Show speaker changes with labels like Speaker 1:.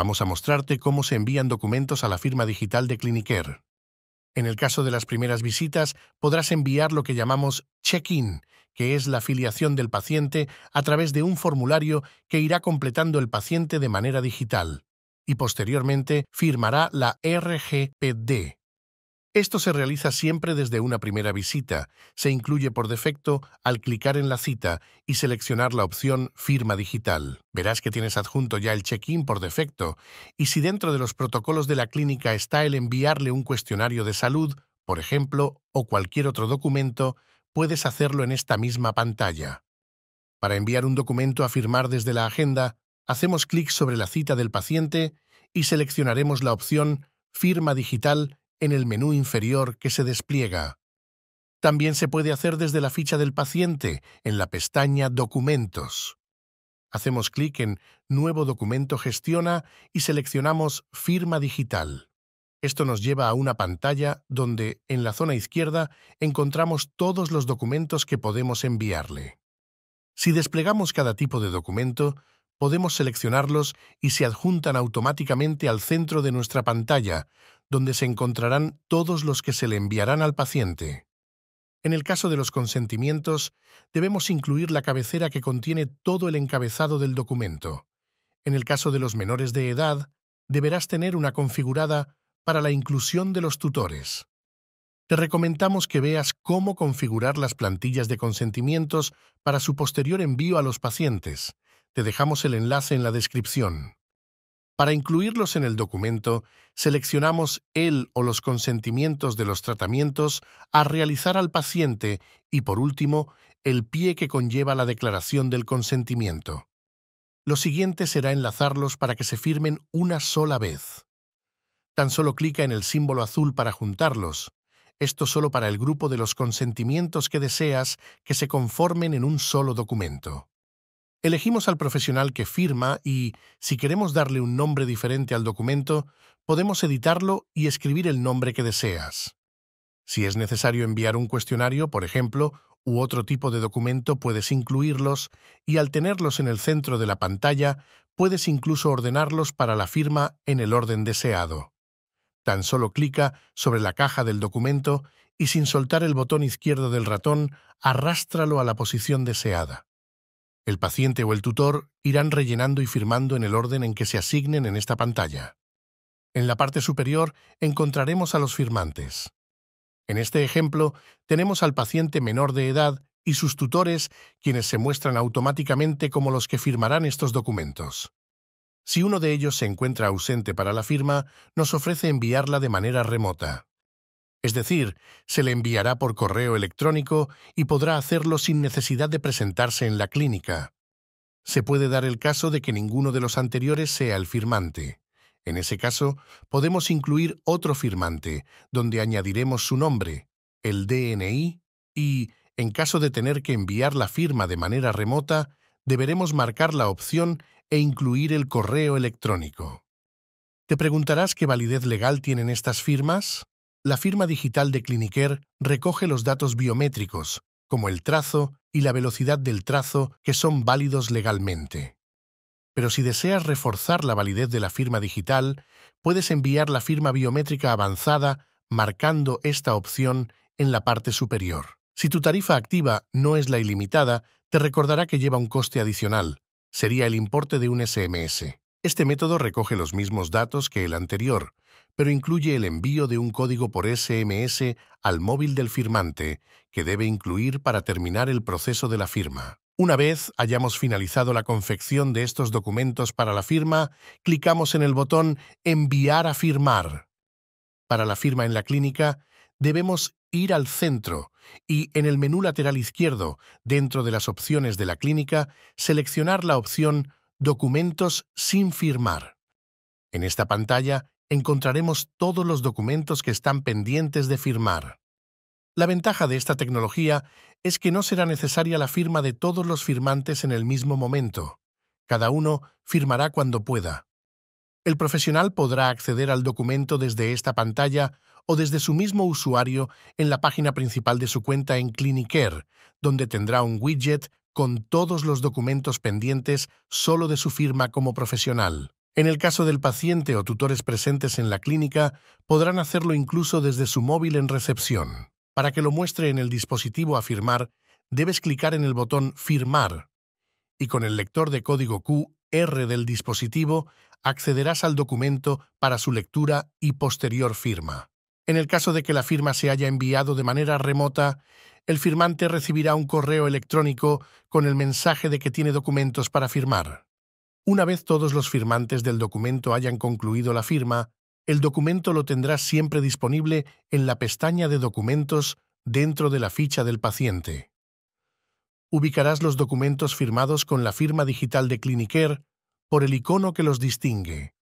Speaker 1: Vamos a mostrarte cómo se envían documentos a la firma digital de Cliniquer. En el caso de las primeras visitas, podrás enviar lo que llamamos check-in, que es la filiación del paciente a través de un formulario que irá completando el paciente de manera digital, y posteriormente firmará la RGPD, esto se realiza siempre desde una primera visita, se incluye por defecto al clicar en la cita y seleccionar la opción Firma digital. Verás que tienes adjunto ya el check-in por defecto y si dentro de los protocolos de la clínica está el enviarle un cuestionario de salud, por ejemplo, o cualquier otro documento, puedes hacerlo en esta misma pantalla. Para enviar un documento a firmar desde la agenda, hacemos clic sobre la cita del paciente y seleccionaremos la opción Firma digital en el menú inferior que se despliega. También se puede hacer desde la ficha del paciente en la pestaña Documentos. Hacemos clic en Nuevo documento gestiona y seleccionamos Firma digital. Esto nos lleva a una pantalla donde, en la zona izquierda, encontramos todos los documentos que podemos enviarle. Si desplegamos cada tipo de documento, podemos seleccionarlos y se adjuntan automáticamente al centro de nuestra pantalla, donde se encontrarán todos los que se le enviarán al paciente. En el caso de los consentimientos, debemos incluir la cabecera que contiene todo el encabezado del documento. En el caso de los menores de edad, deberás tener una configurada para la inclusión de los tutores. Te recomendamos que veas cómo configurar las plantillas de consentimientos para su posterior envío a los pacientes. Te dejamos el enlace en la descripción. Para incluirlos en el documento, seleccionamos el o los consentimientos de los tratamientos a realizar al paciente y, por último, el pie que conlleva la declaración del consentimiento. Lo siguiente será enlazarlos para que se firmen una sola vez. Tan solo clica en el símbolo azul para juntarlos, esto solo para el grupo de los consentimientos que deseas que se conformen en un solo documento. Elegimos al profesional que firma y, si queremos darle un nombre diferente al documento, podemos editarlo y escribir el nombre que deseas. Si es necesario enviar un cuestionario, por ejemplo, u otro tipo de documento, puedes incluirlos y al tenerlos en el centro de la pantalla, puedes incluso ordenarlos para la firma en el orden deseado. Tan solo clica sobre la caja del documento y sin soltar el botón izquierdo del ratón, arrástralo a la posición deseada. El paciente o el tutor irán rellenando y firmando en el orden en que se asignen en esta pantalla. En la parte superior encontraremos a los firmantes. En este ejemplo, tenemos al paciente menor de edad y sus tutores, quienes se muestran automáticamente como los que firmarán estos documentos. Si uno de ellos se encuentra ausente para la firma, nos ofrece enviarla de manera remota es decir, se le enviará por correo electrónico y podrá hacerlo sin necesidad de presentarse en la clínica. Se puede dar el caso de que ninguno de los anteriores sea el firmante. En ese caso, podemos incluir otro firmante, donde añadiremos su nombre, el DNI y, en caso de tener que enviar la firma de manera remota, deberemos marcar la opción e incluir el correo electrónico. Te preguntarás qué validez legal tienen estas firmas la firma digital de cliniquer recoge los datos biométricos, como el trazo y la velocidad del trazo, que son válidos legalmente. Pero si deseas reforzar la validez de la firma digital, puedes enviar la firma biométrica avanzada marcando esta opción en la parte superior. Si tu tarifa activa no es la ilimitada, te recordará que lleva un coste adicional. Sería el importe de un SMS. Este método recoge los mismos datos que el anterior, pero incluye el envío de un código por SMS al móvil del firmante, que debe incluir para terminar el proceso de la firma. Una vez hayamos finalizado la confección de estos documentos para la firma, clicamos en el botón Enviar a firmar. Para la firma en la clínica, debemos ir al centro y en el menú lateral izquierdo, dentro de las opciones de la clínica, seleccionar la opción Documentos sin firmar. En esta pantalla encontraremos todos los documentos que están pendientes de firmar. La ventaja de esta tecnología es que no será necesaria la firma de todos los firmantes en el mismo momento. Cada uno firmará cuando pueda. El profesional podrá acceder al documento desde esta pantalla o desde su mismo usuario en la página principal de su cuenta en Clinicare, donde tendrá un widget con todos los documentos pendientes solo de su firma como profesional. En el caso del paciente o tutores presentes en la clínica, podrán hacerlo incluso desde su móvil en recepción. Para que lo muestre en el dispositivo a firmar, debes clicar en el botón Firmar y con el lector de código QR del dispositivo accederás al documento para su lectura y posterior firma. En el caso de que la firma se haya enviado de manera remota, el firmante recibirá un correo electrónico con el mensaje de que tiene documentos para firmar. Una vez todos los firmantes del documento hayan concluido la firma, el documento lo tendrá siempre disponible en la pestaña de documentos dentro de la ficha del paciente. Ubicarás los documentos firmados con la firma digital de Cliniquer por el icono que los distingue.